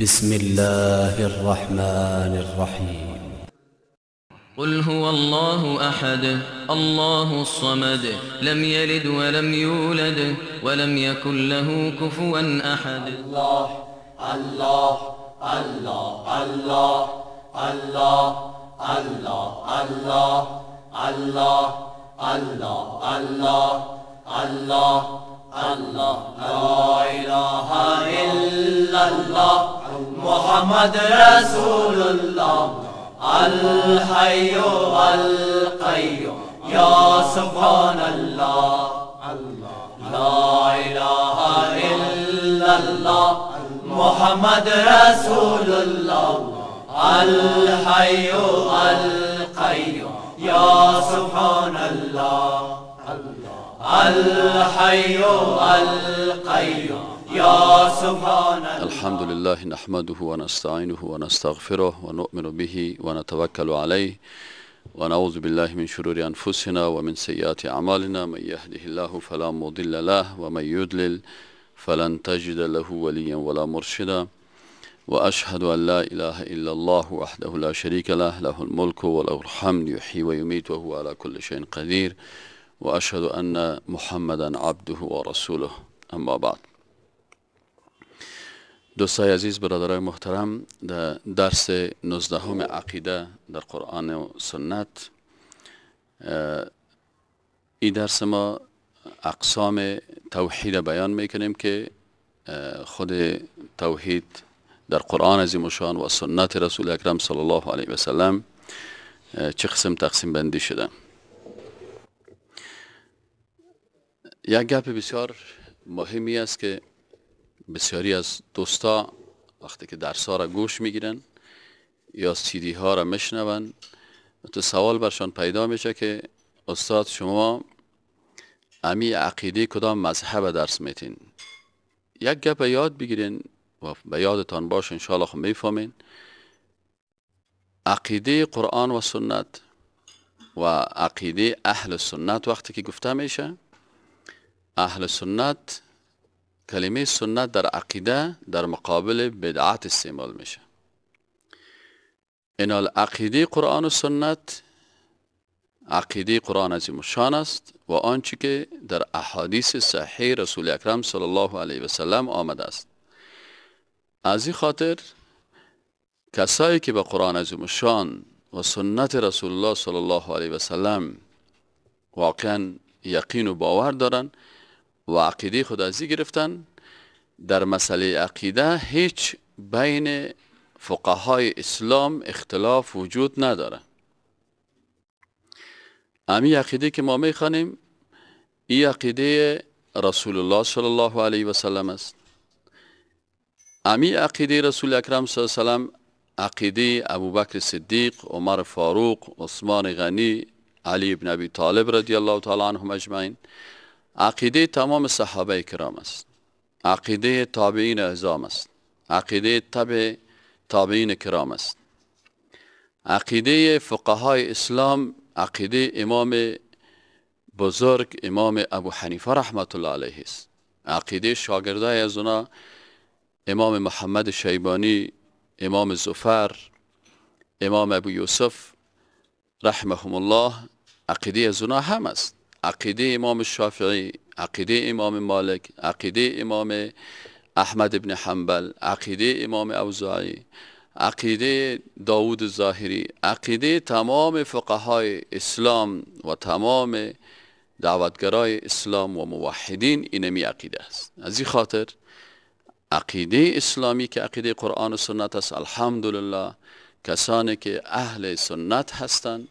بسم الله الرحمن الرحيم قل هو الله أحد الله الصمد لم يلد ولم يولد ولم يكن له كفوا أحد الله الله الله الله الله الله الله الله الله الله الله الله لا إله إلا الله محمد رسول الله الحي القيوم يا سبحان الله لا إله إلا الله محمد رسول الله الحي القيوم يا سبحان الله الحي القيوم يا سبحان الله الحمد لله نحمده ونستعينه ونستغفره ونؤمن به ونتوكل عليه ونعوذ بالله من شرور أنفسنا ومن سيئات أعمالنا من يهده الله فلا مضل له ومن يضلل فلن تجد له وليا ولا مرشدا وأشهد أن لا إله إلا الله وحده لا شريك له له الملك وله الحمد يحيي ويميت وهو على كل شيء قدير وأشهد أن محمدا عبده ورسوله أما بعد دوستای عزیز برادرای محترم در درس 19 هم عقیده در قرآن و سنت این درس ما اقسام توحید بیان میکنیم که خود توحید در قرآن عظیم و شان و سنت رسول اکرم صلی الله علیه و سلم چه قسم تقسیم بندی شده یک گپ بسیار مهمی است که بسیاری از دوستا وقتی که درس ها را گوش میگیرن یا سیدی ها را میشنون تو سوال برشان پیدا میشه که استاد شما امی عقیده کدام مذهب درس میتین یک گپ یاد بگیرین و به یادتان باش انشاءالله خب میفهمین عقیده قرآن و سنت و عقیده اهل سنت وقتی که گفته میشه اهل سنت کلمه سنت در عقیده در مقابل بدعت استعمال میشه انال عقیده قرآن و سنت عقیده قرآن عظیم شان است و آنچه که در احادیث صحیح رسول اکرم صلی الله علیه و سلم آمده است از این خاطر کسایی که به قرآن عظیم شان و سنت رسول الله صلی الله علیه و سلم واقعا یقین و باور دارند و عقیده ازی گرفتن در مسئله عقیده هیچ بین فقهای اسلام اختلاف وجود نداره امی عقیده که ما میخوانیم ای عقیده رسول الله صلی الله علیه و سلم است امی عقیده رسول اکرم صلی الله علیه و سلم عقیده ابوبکر صدیق عمر فاروق عثمان غنی علی ابن ابی طالب رضی الله تعالی عنهم اجمعین عقیده تمام صحابه کرام است عقیده تابعین اعظام است عقیده طب تابعین کرام است عقیده فقهای اسلام عقیده امام بزرگ امام ابو حنیفه رحمت الله علیه است عقیده شاگردای از اونا امام محمد شیبانی امام زفر امام ابو یوسف رحمهم الله عقیده از اونا هم است عقیده امام شافعی عقیده امام مالک عقیده امام احمد ابن حنبل عقیده امام اوزاعی عقیده داوود ظاهری عقیده تمام فقهای اسلام و تمام دعوتگرای اسلام و موحدین اینمی عقیده است از این خاطر عقیده اسلامی که عقیده قرآن و سنت است الحمدلله کسانی که اهل سنت هستند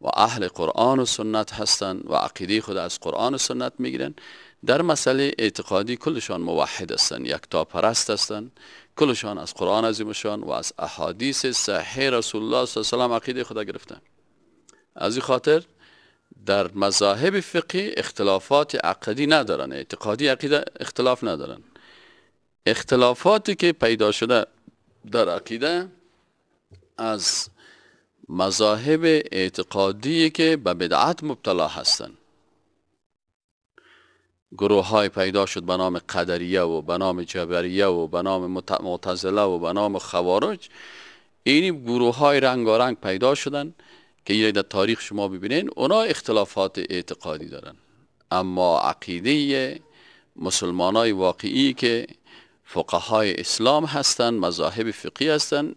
و اهل قرآن و سنت هستند و عقیده خود از قرآن و سنت میگیرن در مسئله اعتقادی کلشان موحد هستند تا پرست هستند کلشان از قرآن عظیمشان و از احادیث صحیح رسول الله صلی الله علیه و عقیده خود گرفتن از این خاطر در مذاهب فقهی اختلافات عقدی ندارن اعتقادی عقیده اختلاف ندارن اختلافاتی که پیدا شده در عقیده از مذاهب اعتقادی که به بدعت مبتلا هستند گروه های پیدا شد به نام قدریه و به نام جبریه و به نام معتزله و به نام خوارج اینی گروه های رنگ پیدا شدن که یه در تاریخ شما ببینین اونا اختلافات اعتقادی دارن اما عقیده مسلمان های واقعی که فقهای اسلام هستند مذاهب فقیه هستند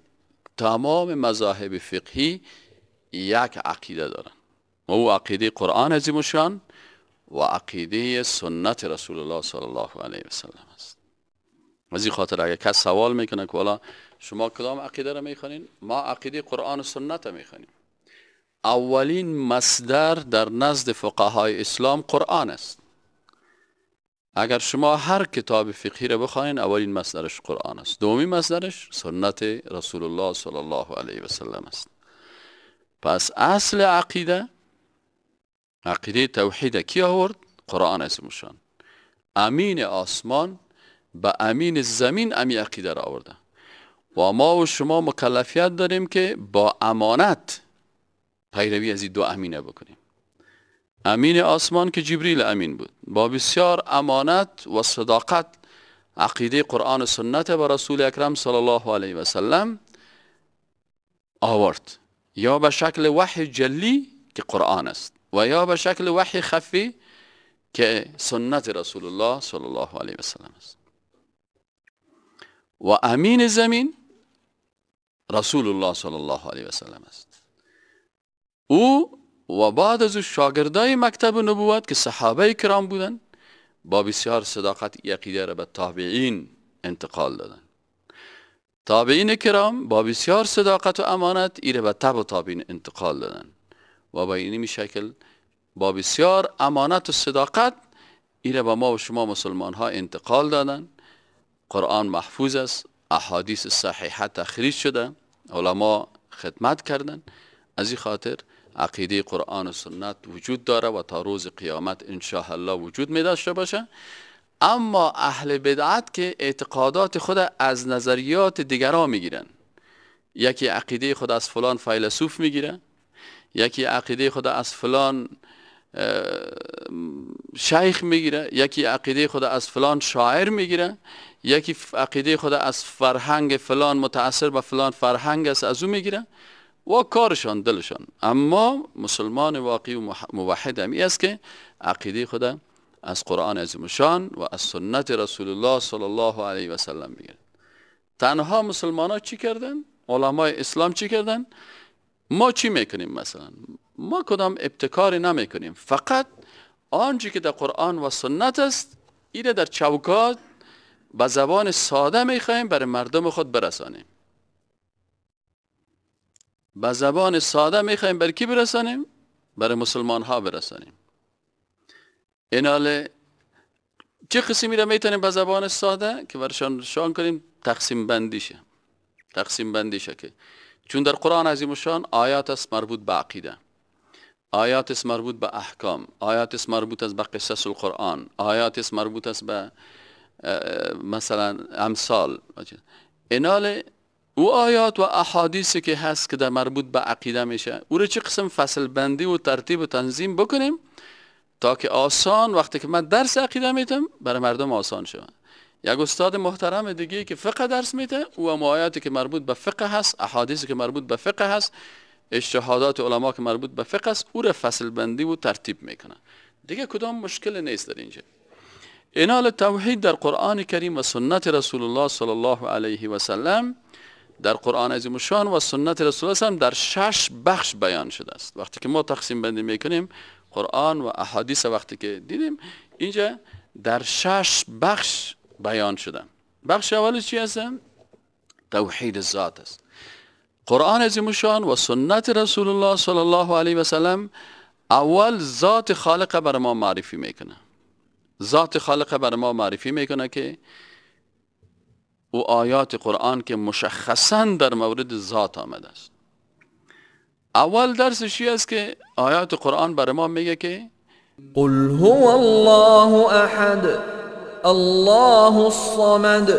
تمام مذاهب فقهی یک عقیده دارن و او عقیده قرآن عظیمشان و عقیده سنت رسول الله صلی الله علیه وسلم است از این خاطر اگر کس سوال میکنه که والا شما کدام عقیده را میخوانین ما عقیده قرآن و سنت را میخوانیم اولین مصدر در نزد فقهای اسلام قرآن است اگر شما هر کتاب فقهی را بخواین اولین مصدرش قرآن است دومی مصدرش سنت رسول الله صلی الله علیه و است پس اصل عقیده عقیده توحید کی آورد قرآن اسمشان امین آسمان به امین زمین امی عقیده را آورده و ما و شما مکلفیت داریم که با امانت پیروی از این دو امینه بکنیم امین آسمان که جبریل امین بود با بسیار امانت و صداقت عقیده قرآن و سنت و رسول اکرم صلی الله علیه و سلم آورد یا به شکل وحی جلی که قرآن است و یا به شکل وحی خفی که سنت رسول الله صلی الله علیه و سلم است و امین زمین رسول الله صلی الله علیه و سلم است او و بعد از شاگردای مکتب نبوت که صحابه کرام بودن با بسیار صداقت یقیده را به تابعین انتقال دادن تابعین کرام با بسیار صداقت و امانت ایره به تب و تابعین انتقال دادن و به این شکل با بسیار امانت و صداقت ایره به ما و شما مسلمان ها انتقال دادن قرآن محفوظ است احادیث صحیحه تخریج شده علما خدمت کردن از این خاطر عقیده قرآن و سنت وجود داره و تا روز قیامت شاء الله وجود می داشته باشه اما اهل بدعت که اعتقادات خود از نظریات دیگران میگیرن یکی عقیده خود از فلان فیلسوف میگیره یکی عقیده خود از فلان شیخ میگیره یکی عقیده خود از فلان شاعر میگیره یکی عقیده خود از فرهنگ فلان متاثر به فلان فرهنگ است از او میگیره و کارشان دلشان اما مسلمان واقعی و موحد همی است که عقیده خود از قرآن از مشان و از سنت رسول الله صلی الله علیه و سلم بگیرد تنها مسلمان ها چی کردن؟ علمای اسلام چی کردن؟ ما چی میکنیم مثلا؟ ما کدام ابتکاری نمیکنیم فقط آنجی که در قرآن و سنت است ایده در چوکات به زبان ساده میخواهیم برای مردم خود برسانیم به زبان ساده میخوایم بر کی برسانیم برای مسلمان ها برسانیم ایناله چه قسمی را میتونیم به زبان ساده که برشان شان کنیم تقسیم بندیشه تقسیم بندیشه که چون در قرآن عظیم شان آیات است مربوط به عقیده آیات مربوط به احکام آیات مربوط است به قصص القرآن آیات است مربوط است به مثلا امثال ایناله او آیات و احادیثی که هست که در مربوط به عقیده میشه او رو چه قسم فصل بندی و ترتیب و تنظیم بکنیم تا که آسان وقتی که من درس عقیده میتم برای مردم آسان شود یک استاد محترم دیگه که فقه درس میده او هم آیاتی که مربوط به فقه هست احادیثی که مربوط به فقه هست اجتهادات علما که مربوط به فقه است او رو فصل بندی و ترتیب میکنه دیگه کدام مشکل نیست در اینجا انال توحید در قرآن کریم و سنت رسول الله صلی الله علیه و سلم در قرآن عظیم شان و سنت رسول الله هم در شش بخش بیان شده است وقتی که ما تقسیم بندی میکنیم قرآن و احادیث وقتی که دیدیم اینجا در شش بخش بیان شده بخش اول چی است توحید ذات است قرآن عظیم شان و سنت رسول الله صلی الله علیه و سلم اول ذات خالق بر ما معرفی میکنه ذات خالق بر ما معرفی میکنه که او آیات قرآن که مشخصا در مورد ذات آمده است اول شیعه است که آیات قرآن بر ما میگه که قل هو الله احد الله الصمد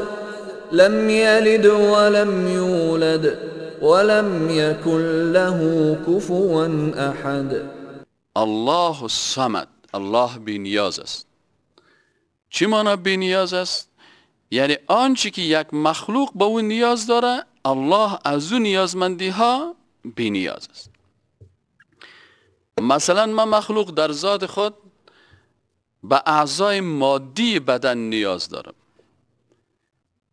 لم یلد ولم یولد ولم یکن له کفوا احد الله الصمد الله بینیاز است چی معنی بینیاز است یعنی آنچه که یک مخلوق به او نیاز داره الله از او نیازمندی ها بی است مثلا ما مخلوق در ذات خود به اعضای مادی بدن نیاز دارم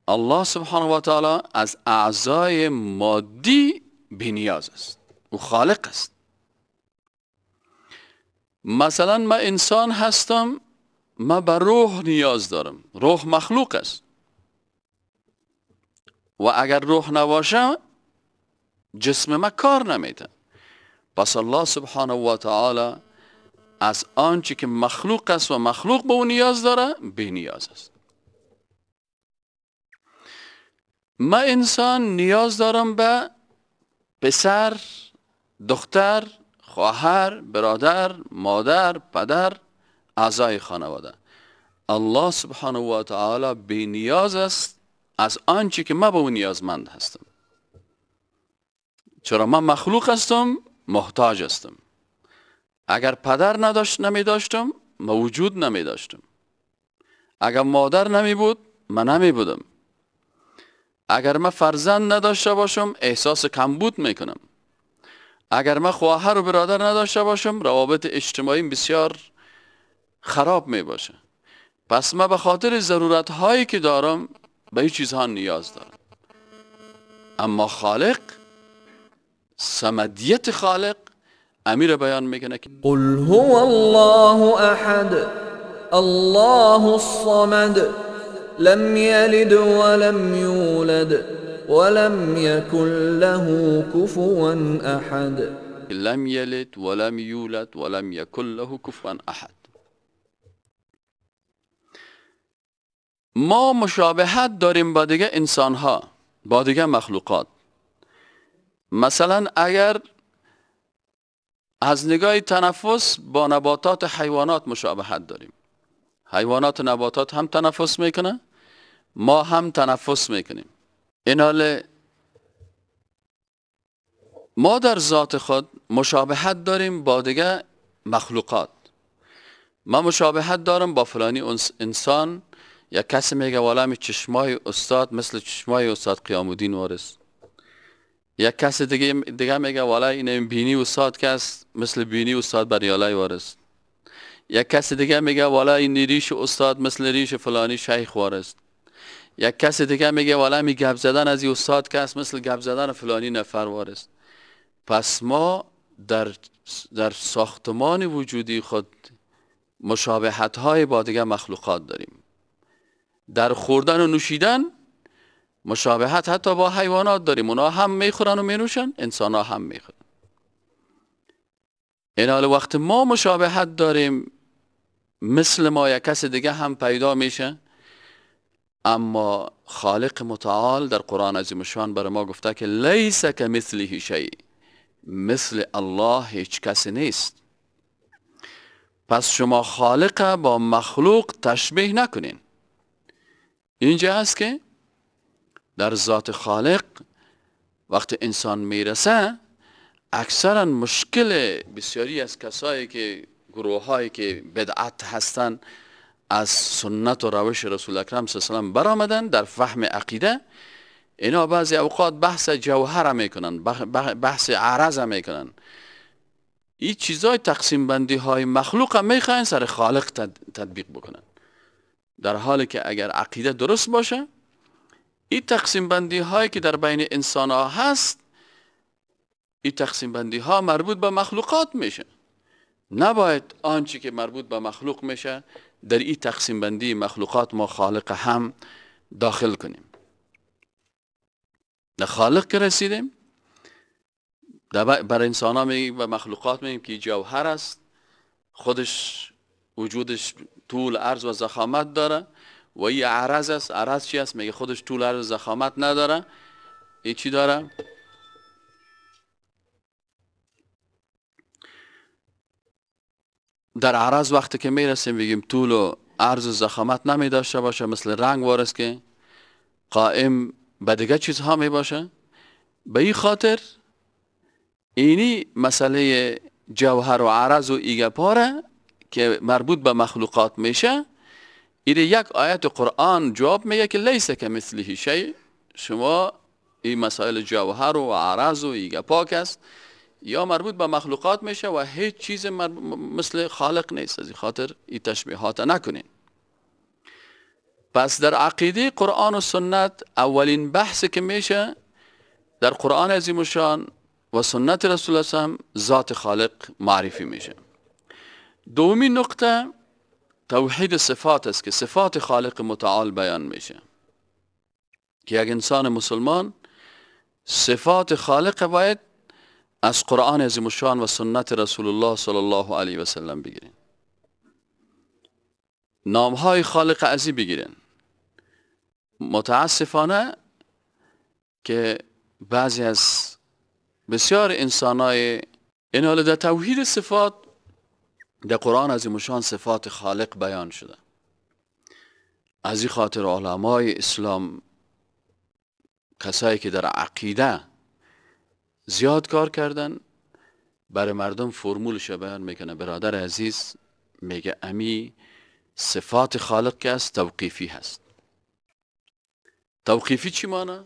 الله سبحانه و تعالی از اعضای مادی بی است او خالق است مثلا ما انسان هستم ما به روح نیاز دارم روح مخلوق است و اگر روح نباشه جسم ما کار نمیده پس الله سبحانه و تعالی از آنچه که مخلوق است و مخلوق به او نیاز داره به نیاز است ما انسان نیاز دارم به پسر دختر خواهر برادر مادر پدر اعضای خانواده الله سبحانه و تعالی به نیاز است از آنچه که من به او نیازمند هستم چرا من مخلوق هستم محتاج هستم اگر پدر نداشت نمی داشتم نمی‌داشتم. وجود نمی داشتم اگر مادر نمی بود من نمی بودم اگر من فرزند نداشته باشم احساس کمبود میکنم اگر من خواهر و برادر نداشته باشم روابط اجتماعی بسیار خراب می باشه پس من به خاطر ضرورت هایی که دارم به این چیزها نیاز دارم. اما خالق سمدیت خالق امیر بیان میکنه که قل هو الله احد الله الصمد لم یلد ولم یولد ولم یکن له کفوا احد لم یلد ولم یولد ولم یکن له کفوا احد ما مشابهت داریم با دیگه انسان ها با دیگه مخلوقات مثلا اگر از نگاه تنفس با نباتات حیوانات مشابهت داریم حیوانات و نباتات هم تنفس میکنه ما هم تنفس میکنیم این ما در ذات خود مشابهت داریم با دیگه مخلوقات ما مشابهت دارم با فلانی انسان یا کسی میگه والا می چشمای استاد مثل چشمای استاد قیام الدین وارث یا کسی دیگه دیگه میگه والا این بینی استاد کس مثل بینی استاد بریالای وارث یا کسی دیگه میگه والا این ریش استاد مثل ریش فلانی شیخ وارث یک کسی دیگه میگه والا می گپ زدن از این استاد کس مثل گپ زدن فلانی نفر وارث پس ما در در ساختمان وجودی خود مشابهت های با دیگه مخلوقات داریم در خوردن و نوشیدن مشابهت حتی با حیوانات داریم اونا هم میخورن و مینوشن انسان ها هم میخورن این حال وقت ما مشابهت داریم مثل ما یک کس دیگه هم پیدا میشه اما خالق متعال در قرآن عظیم شان برای ما گفته که لیس که مثلی شی مثل الله هیچ کسی نیست پس شما خالق با مخلوق تشبیه نکنین اینجا هست که در ذات خالق وقت انسان میرسه اکثرا مشکل بسیاری از کسایی که گروه که بدعت هستند از سنت و روش رسول اکرم صلی الله علیه و برآمدن در فهم عقیده اینا بعضی اوقات بحث جوهر میکنن بحث عرض میکنن این چیزای تقسیم بندی های مخلوق هم میخواین سر خالق تطبیق بکنن در حالی که اگر عقیده درست باشه این تقسیم بندی هایی که در بین انسان ها هست این تقسیم بندی ها مربوط به مخلوقات میشه نباید آنچه که مربوط به مخلوق میشه در این تقسیم بندی مخلوقات ما خالق هم داخل کنیم در خالق که رسیدیم بر انسان ها میگیم و مخلوقات میگیم که جوهر است خودش وجودش طول عرض و زخامت داره و ای عرض است عرض چی است میگه خودش طول عرض و زخامت نداره این چی داره در عرض وقتی که میرسیم بگیم طول و عرض و زخامت نمی داشته باشه مثل رنگ وارست که قائم به دیگه چیزها می باشه به این خاطر اینی مسئله جوهر و عرض و پاره که مربوط به مخلوقات میشه اینه یک آیت قرآن جواب میگه که لیسه که مثلی شی شما این مسائل جوهر و عرض و ایگه پاک است یا مربوط به مخلوقات میشه و هیچ چیز مثل خالق نیست از این خاطر این تشبیهات نکنین پس در عقیده قرآن و سنت اولین بحث که میشه در قرآن عظیم و و سنت رسول الله ذات خالق معرفی میشه دومی نقطه توحید صفات است که صفات خالق متعال بیان میشه که یک انسان مسلمان صفات خالق باید از قرآن عظیم الشان و سنت رسول الله صلی الله علیه و سلم بگیرین نام های خالق عزی بگیرین متاسفانه که بعضی از بسیار انسان های این حال در توحید صفات در قرآن مشان صفات خالق بیان شده از این خاطر علمای اسلام کسایی که در عقیده زیاد کار کردن برای مردم فرمولش بیان میکنه برادر عزیز میگه امی صفات خالق که است توقیفی هست توقیفی چی مانا؟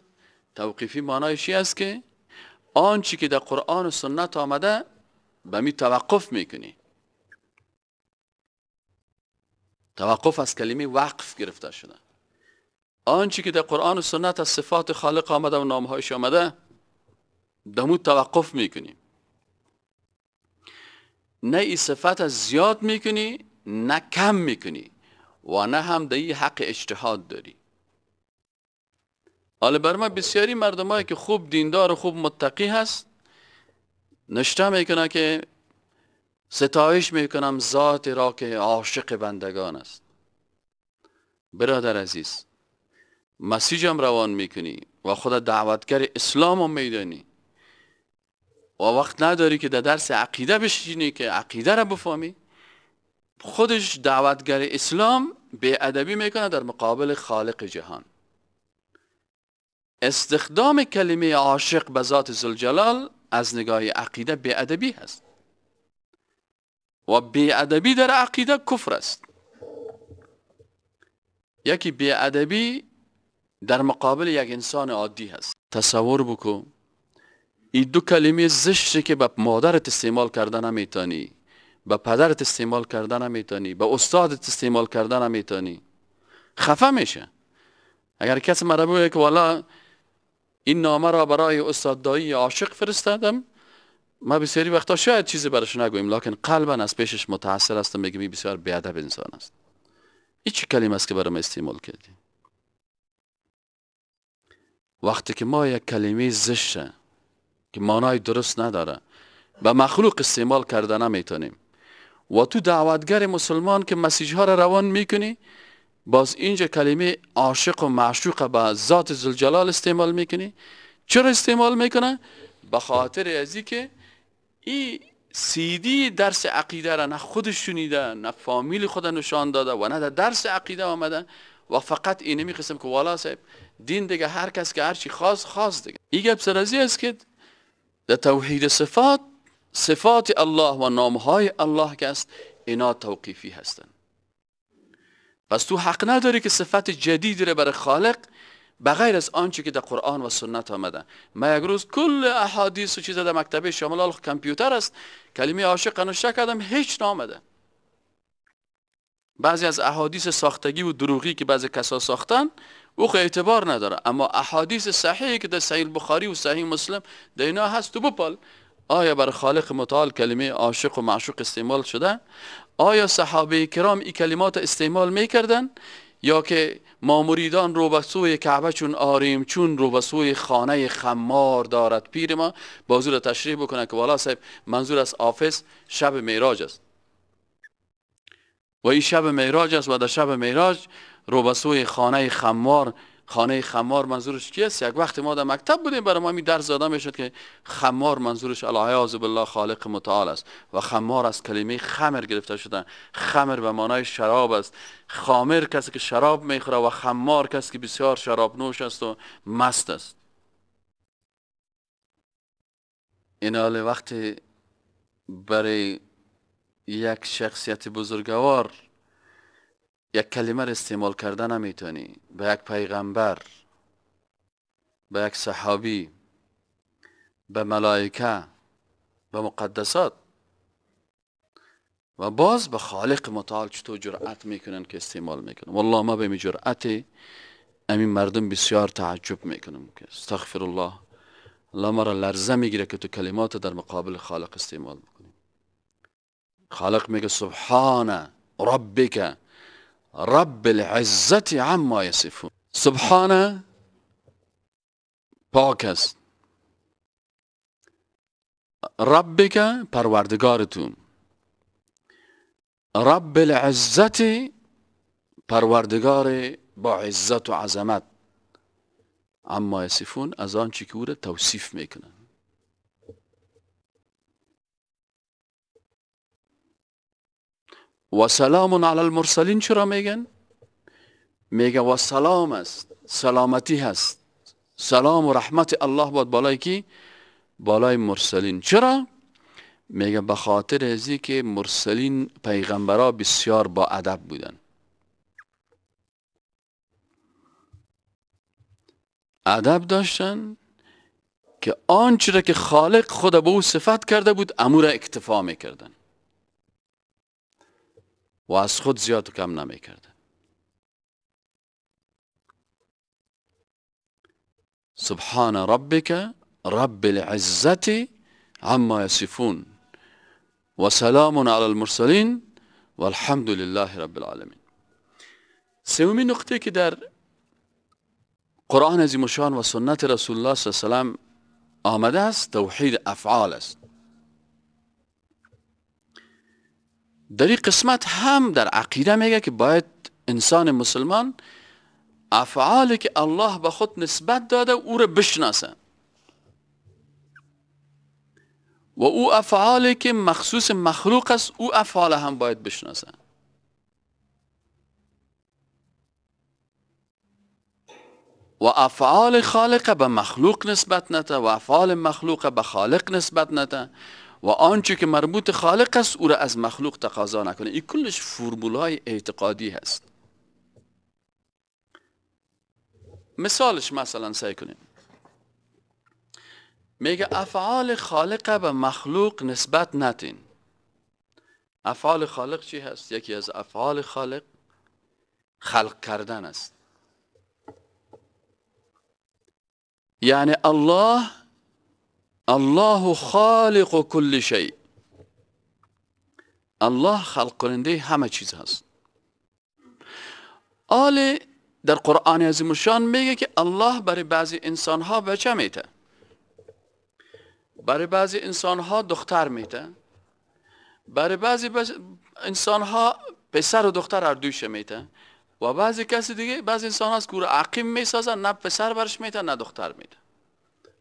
توقیفی مانایشی چی است که آنچه که در قرآن و سنت آمده به می توقف میکنی توقف از کلمه وقف گرفته شده آنچه که در قرآن و سنت از صفات خالق آمده و نامهایش آمده دمو توقف میکنیم نه این صفت زیاد میکنی نه کم میکنی و نه هم در حق اجتهاد داری حالا بر ما بسیاری مردمایی که خوب دیندار و خوب متقی هست نشته میکنه که ستایش میکنم ذات را که عاشق بندگان است برادر عزیز مسیجم روان میکنی و خود دعوتگر اسلام هم میدانی و وقت نداری که در درس عقیده بشینی که عقیده را بفهمی خودش دعوتگر اسلام به ادبی میکنه در مقابل خالق جهان استخدام کلمه عاشق به ذات زلجلال از نگاه عقیده به ادبی هست و بیادبی در عقیده کفر است یکی بیادبی در مقابل یک انسان عادی هست تصور بکو این دو کلمه زشتی که به مادرت استعمال کرده نمیتانی به پدرت استعمال کرده نمیتانی به استادت استعمال کرده نمیتانی خفه میشه اگر کسی مرا بگه که والا این نامه را برای استاد دایی عاشق فرستادم ما بسیاری وقتا شاید چیزی براش نگویم لکن قلبا از پیشش متاثر هستم میگم بسیار بیادب انسان است این چه کلمه است که برای ما استعمال کردی. وقتی که ما یک کلمه زشته که مانای درست نداره به مخلوق استعمال کرده نمیتونیم و تو دعوتگر مسلمان که مسیج ها را روان میکنی باز اینجا کلمه عاشق و معشوق به ذات زلجلال استعمال میکنی چرا استعمال میکنه؟ به خاطر ازی که این سیدی درس عقیده را نه خود شنیده نه فامیل خود نشان داده و نه در درس عقیده آمده و فقط اینمی قسم که والا صاحب دین دیگه هر کس که هر چی خاص خواست دیگه این گپ سرازی است که در توحید صفات صفات الله و نامهای الله که است اینا توقیفی هستن پس تو حق نداری که صفت جدید را برای خالق بغیر از آنچه که در قرآن و سنت آمده ما یک روز کل احادیث و چیز در مکتبه شامل کامپیوتر است کلمه عاشق شک کردم هیچ نامده بعضی از احادیث ساختگی و دروغی که بعضی کسا ساختن او اعتبار نداره اما احادیث صحیحی که در صحیح بخاری و صحیح مسلم در اینا هست تو بپال آیا بر خالق متعال کلمه عاشق و معشوق استعمال شده آیا صحابه کرام این کلمات استعمال میکردن یا که ما مریدان رو به سوی کعبه چون آریم چون رو به سوی خانه خمار دارد پیر ما بازو را تشریح بکنه که والا صاحب منظور از آفس شب میراج است و این شب میراج است و در شب میراج رو به سوی خانه خمار خانه خمار منظورش کیست یک وقت ما در مکتب بودیم برای ما می درس داده میشد که خمار منظورش العیاذ بالله خالق متعال است و خمار از کلمه خمر گرفته شده خمر به معنای شراب است خامر کسی که شراب میخوره و خمار کسی که بسیار شراب نوش است و مست است این حال وقتی برای یک شخصیت بزرگوار یک کلمه را استعمال کرده نمیتونی به یک پیغمبر به یک صحابی به ملائکه به مقدسات و باز به خالق متعال چطور جرأت میکنن که استعمال میکنن والله ما به جرأت امین مردم بسیار تعجب میکنم که استغفر الله الله ما را لرزه میگیره که تو کلمات در مقابل خالق استعمال میکنی خالق میگه سبحان ربک رب العزة عما يصفون سبحانه پاک ربك ربک رب العزت پروردگار با عزت و عظمت اما یصفون از آنچه که او توصیف میکنن و سلام علی المرسلین چرا میگن؟ میگه و سلام است سلامتی هست سلام و رحمت الله باد بالای کی؟ بالای مرسلین چرا؟ میگه به خاطر ازی که مرسلین پیغمبرا بسیار با ادب بودن ادب داشتن که آنچه که خالق خود به او صفت کرده بود امور اکتفا میکردن و از خود زیاد و کم نمیکرده سبحان ربک رب العزت عما يصفون وسلام على المرسلين والحمد لله رب العالمين سومین نقطه که در قرآن عظیم شان و سنت رسول الله صلی الله علیه و آمده است توحید افعال است در این قسمت هم در عقیده میگه که باید انسان مسلمان افعالی که الله به خود نسبت داده او را بشناسه و او افعالی که مخصوص مخلوق است او افعال هم باید بشناسه و افعال خالق به مخلوق نسبت نده و افعال مخلوق به خالق نسبت نده و آنچه که مربوط خالق است او را از مخلوق تقاضا نکنه این کلش فرمولای اعتقادی هست مثالش مثلا سعی کنیم میگه افعال خالق به مخلوق نسبت نتین افعال خالق چی هست؟ یکی از افعال خالق خلق کردن است یعنی الله الله خالق کل شی الله خلق کننده همه چیز هست آل در قرآن عظیم شان میگه که الله برای بعضی انسان ها بچه میته برای بعضی انسان ها دختر میته برای بعضی انسان ها پسر و دختر هر دوشه میته و بعضی کسی دیگه بعضی انسان ها که کور عقیم میسازن نه پسر برش میته نه دختر میته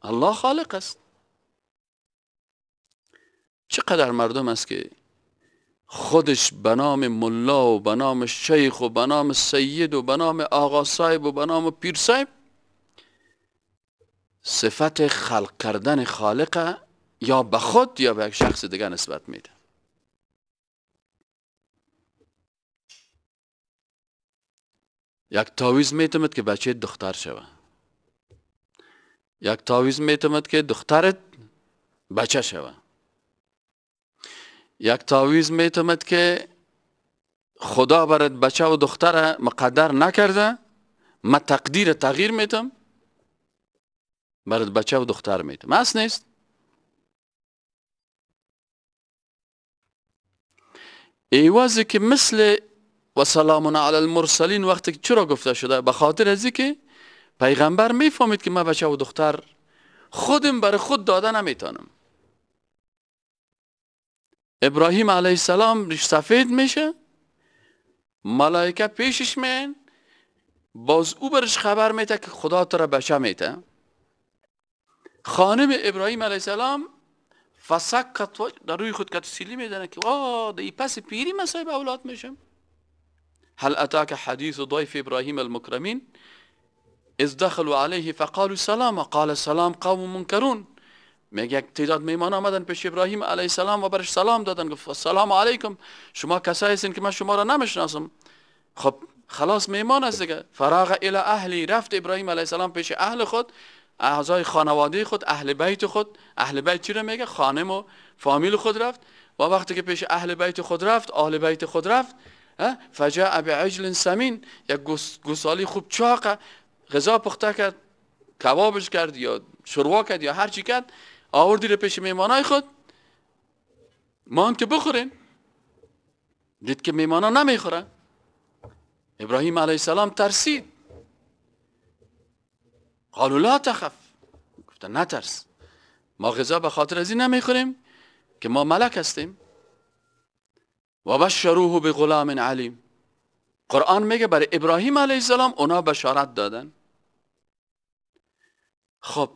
الله خالق است چقدر مردم است که خودش به نام ملا و به نام شیخ و به نام سید و به نام آقا صاحب و به نام پیر صاحب صفت خلق کردن خالق یا به خود یا به یک شخص دیگه نسبت میده یک تاویز میتمد که بچه دختر شوه یک تاویز میتمد که دخترت بچه شوه یک تاویز میتومد که خدا برای بچه و دختر مقدر نکرده ما تقدیر تغییر میتم برای بچه و دختر میتم اصل نیست ایوازی که مثل و علی المرسلین وقتی که چرا گفته شده به خاطر از که پیغمبر میفهمید که من بچه و دختر خودم بر خود داده نمیتونم ابراهیم علیه السلام ریش سفید میشه ملائکه پیشش میان باز او برش خبر میده که خدا تو را بشه میده خانم ابراهیم علیه السلام فسکت در روی خود کت سیلی میدنه که آه دی پس پیری من اولاد میشم هل اتاک حدیث ضیف ابراهیم المکرمین از دخلوا علیه فقالوا سلام قال سلام قوم منکرون میگه یک تعداد میمان آمدن پیش ابراهیم علیه السلام و برش سلام دادن گفت سلام علیکم شما کسایی هستین که من شما را نمیشناسم خب خلاص میمان است دیگه فراغ الی اهلی رفت ابراهیم علیه السلام پیش اهل خود اعضای خانواده خود اهل بیت خود اهل بیت چی رو میگه خانم و فامیل خود رفت و وقتی که پیش اهل بیت خود رفت اهل بیت خود رفت فجاء بعجل سمین یک گسالی خوب چاق غذا پخته کرد کبابش کرد یا شروع کرد یا هر چی کرد آوردی رو پیش میمانای خود ما که بخورین دید که میمانا نمیخورن ابراهیم علیه السلام ترسید قالو لا تخف گفتن نترس ما غذا به خاطر از این نمیخوریم که ما ملک هستیم و بشروه به غلام علیم قرآن میگه برای ابراهیم علیه السلام اونا بشارت دادن خب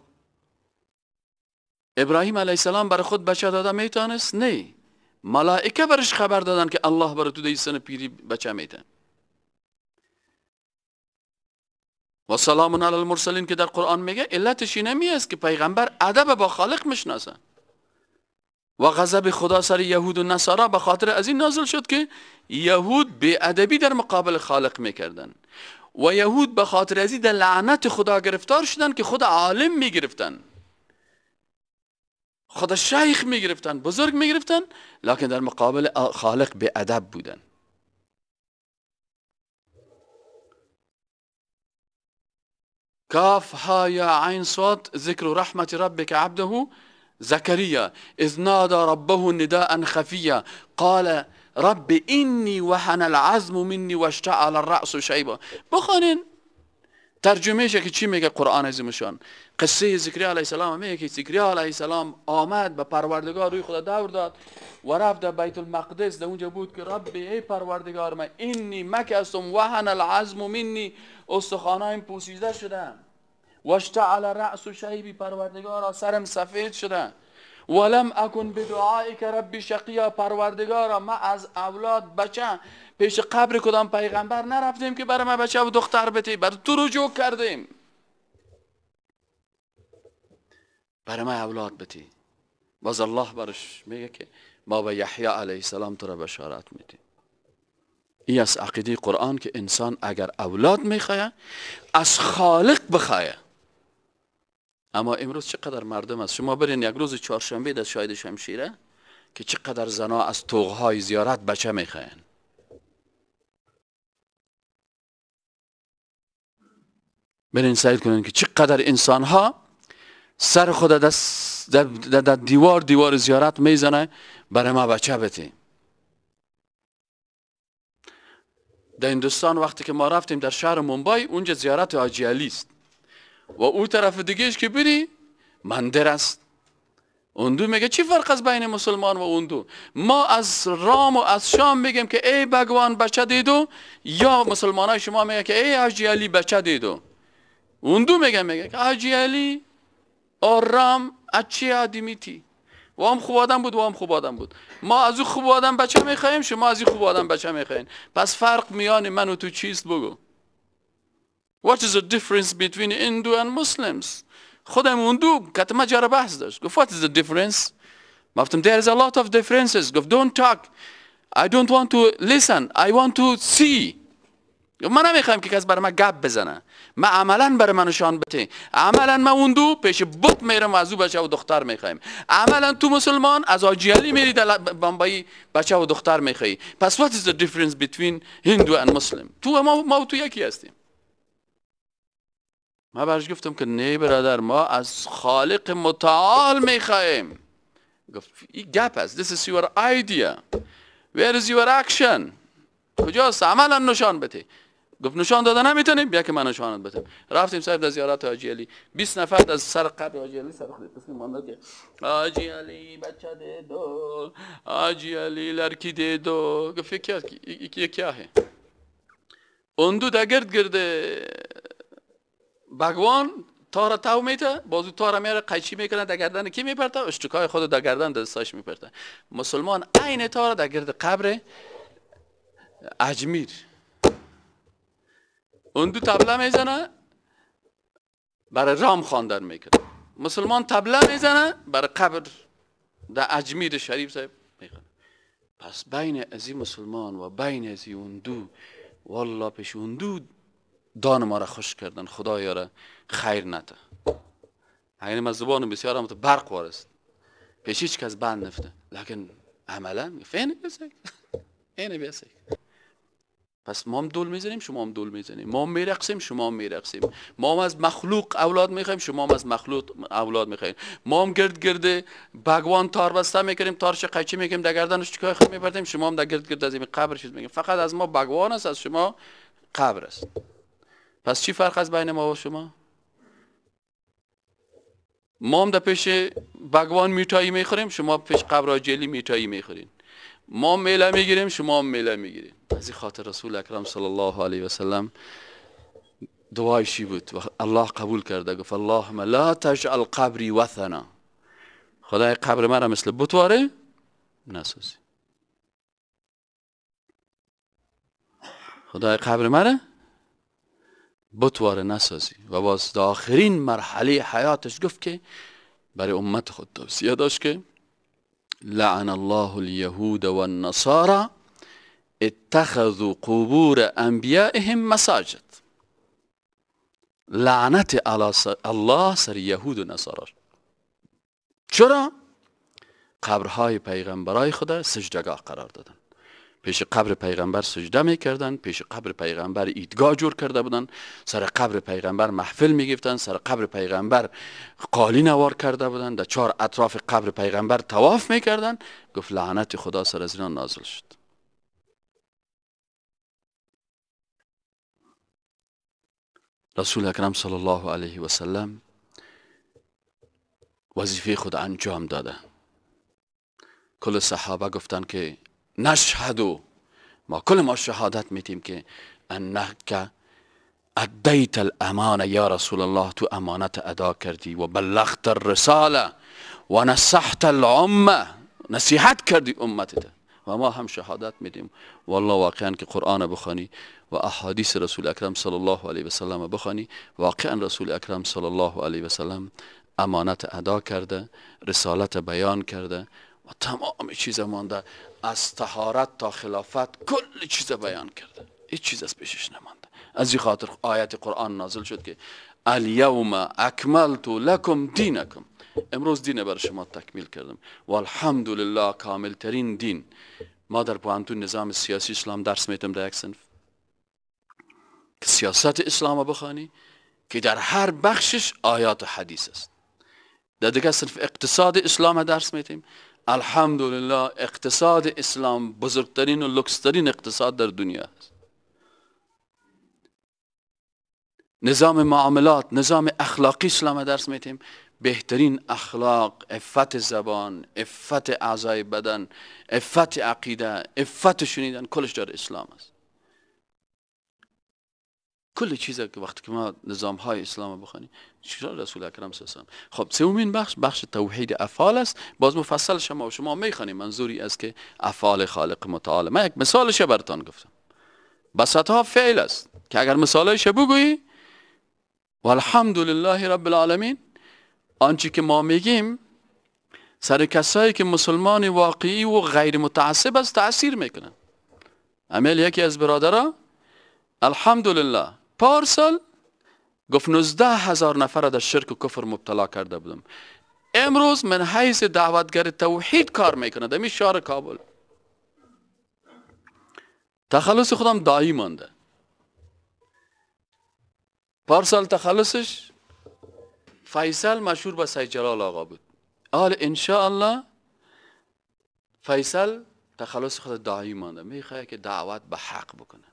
ابراهیم علیه السلام برای خود بچه داده میتونست نه ملائکه برش خبر دادن که الله برای تو دیگه سن پیری بچه میتن و سلام علی المرسلین که در قرآن میگه علتش اینه است که پیغمبر ادب با خالق میشناسه و غضب خدا سر یهود و نصارا به خاطر از این نازل شد که یهود به ادبی در مقابل خالق میکردن و یهود به خاطر از این در لعنت خدا گرفتار شدن که خود عالم میگرفتن خدا شیخ میگرفتن بزرگ میگرفتن لکن در مقابل خالق به ادب بودن کاف ها عین صوت ذکر ذكر رحمة ربك عبده زكريا إذ نادى ربه نداء خفيا قال رب اني وهن العزم مني واشتعل الرأس شيبا بخوانين ترجمهش که چی میگه قرآن عزیمشان قصه زکریا علیه السلام همه که زکریا علیه السلام آمد به پروردگار روی خدا دور داد و رفت در بیت المقدس در اونجا بود که رب ای پروردگار من اینی مکستم وحن العزم منی استخوانایم پوسیده شدم واشتعل رأس و پروردگار پروردگار سرم سفید شده ولم اکن به دعای که رب شقیا پروردگار ما از اولاد بچه پیش قبر کدام پیغمبر نرفتیم که برای ما بچه و دختر بتی بر تو رجوع کردیم برای ما اولاد بتی باز الله برش میگه که ما به یحیی علیه السلام تو را بشارت میدیم این از عقیده قرآن که انسان اگر اولاد میخواه از خالق بخواه اما امروز چقدر مردم است شما برین یک روز چهارشنبه در شاید شمشیره که چقدر زنا از توغهای زیارت بچه میخواین برین سعید کنین که چقدر انسان ها سر خود دست در, دیوار دیوار زیارت میزنه برای ما بچه بتی در هندوستان وقتی که ما رفتیم در شهر ممبای اونجا زیارت آجیالی است و او طرف دیگهش که بری مندر است اون دو میگه چی فرق از بین مسلمان و اون دو ما از رام و از شام میگیم که ای بگوان بچه دیدو یا مسلمان های شما میگه که ای آجیالی علی بچه دیدو اون دو میگه میگه که آجیالی علی آرام اچی آدمیتی و هم خوب آدم بود وام هم خوب آدم بود ما از او خوب آدم بچه میخوایم شما از او خوب آدم بچه میخواین پس فرق میان من و تو چیست بگو What is the difference between Hindu and Muslims? خودم اون دو ما جرا بحث داشت گفت What is the difference? مفتم There is a lot of differences گفت Don't talk I don't want to listen I want to see من نمیخوایم که کس برای ما گپ بزنه ما عملا بر من نشان بده عملا ما اون دو پیش بت میرم از او بچه و دختر میخوایم عملا تو مسلمان از آجیلی میری در بمبایی بچه و دختر میخوایی پس what is the difference between هندو and تو ما, ما تو یکی هستیم ما برش گفتم که نه برادر ما از خالق متعال میخوایم گفت این گپ است this is your idea where is your action کجاست عملا نشان بده گفت نشان داده نمیتونیم بیا که من نشانت بدم رفتیم صاحب در زیارت حاجی علی 20 نفر از سر قبر حاجی علی سر خود که حاجی علی بچه ده دو حاجی علی لرکی ده دو گفت کیا یکی یکی یکی اون دو گرد گرده بگوان تارا تو میته بازو تارا میاره قیچی میکنه در گردن کی میپرته اشتکای خود در گردن سایش میپرته مسلمان عین تارا در گرد قبر اجمیر اون دو تبله میزنه برای رام خواندن میکنه مسلمان تبله میزنه برای قبر در اجمیر شریف صاحب پس بین ازی مسلمان و بین ازی اون دو والله پیش اون دو دان ما را خوش کردن خدا یاره خیر نده یعنی از زبان بسیار هم برق وارست پیش هیچ کس بند نفته لکن عملا فین بیسک اینه پس ما هم دول میزنیم شما هم دول میزنیم ما هم میرقصیم شما هم میرقصیم ما هم از مخلوق اولاد میخوایم شما هم از مخلوق اولاد میخوایم ما هم گرد گرده بگوان تار بسته میکنیم تارش قیچی میکنیم در گردنش چیکار خود میبردیم شما هم در گرد گرد از این قبر چیز میگیم فقط از ما بگوان است از شما قبر است پس چی فرق از بین ما و شما ما هم در پیش بگوان میتایی میخوریم شما پیش قبر جلی میتایی میخورین ما میله میگیریم شما هم میله میگیریم از خاطر رسول اکرم صلی الله علیه و سلم دعایشی بود و الله قبول کرده گفت اللهم لا تجعل قبری وثنا خدای قبر مرا مثل بتواره نسازی خدای قبر مرا بتواره نسازی و باز آخرین مرحله حیاتش گفت که برای امت خود توصیه داشت که لعن الله الیهود و اتخذوا قبور انبیائهم مساجد لعنت الله سر یهود و چرا؟ قبرهای پیغمبرای خدا سجدگاه قرار دادن پیش قبر پیغمبر سجده میکردن پیش قبر پیغمبر ایدگاه جور کرده بودن سر قبر پیغمبر محفل میگفتن سر قبر پیغمبر قالی نوار کرده بودن در چهار اطراف قبر پیغمبر تواف میکردن گفت لعنت خدا سر از اینا نازل شد رسول اکرم صلی الله علیه و سلم وظیفه خود انجام داده کل صحابه گفتن که نشهدو ما کل ما شهادت میتیم که انک ادیت الامانه یا رسول الله تو امانت ادا کردی و بلغت الرساله و نصحت العمه نصیحت کردی امتت و ما هم شهادت میدیم والله واقعا که قرآن بخوانی و احادیث رسول اکرم صلی الله علیه و سلم بخوانی واقعا رسول اکرم صلی الله علیه و سلم امانت ادا کرده رسالت بیان کرده و تمام چیز مانده از تهارت تا خلافت کل چیز بیان کرده هیچ چیز از پیشش نمانده از این خاطر آیت قرآن نازل شد که الیوم اکملت لکم دینکم امروز دین بر شما تکمیل کردم والحمد لله کامل ترین دین ما در پوانتون نظام سیاسی اسلام درس میتم در یک سنف که سیاست اسلام بخوانی که در هر بخشش آیات و حدیث است در دیگه صرف اقتصاد اسلام درس میتیم الحمدلله اقتصاد اسلام بزرگترین و لکسترین اقتصاد در دنیا است نظام معاملات نظام اخلاقی اسلام درس میتیم بهترین اخلاق افت زبان افت اعضای بدن افت عقیده افت شنیدن کلش در اسلام است کل چیزی که وقتی که ما نظام های اسلام بخوانیم چرا رسول اکرم الله خب سومین بخش بخش توحید افعال است باز مفصل شما و شما میخوانیم منظوری است که افعال خالق متعال من یک مثالش برتان گفتم ها فعل است که اگر مثالش بگویی و لله رب العالمین آنچه که ما میگیم سر کسایی که مسلمان واقعی و غیر متعصب است تاثیر میکنن امیل یکی از برادرها الحمدلله پارسال گفت 19 هزار نفر در شرک و کفر مبتلا کرده بودم امروز من حیث دعوتگر توحید کار میکنه دمی شهر کابل تخلص خودم دایی مانده پارسال تخلصش فیصل مشهور به سید جلال آقا بود حال الله فیصل تخلص خود دعایی مانده میخواه که دعوت به حق بکنه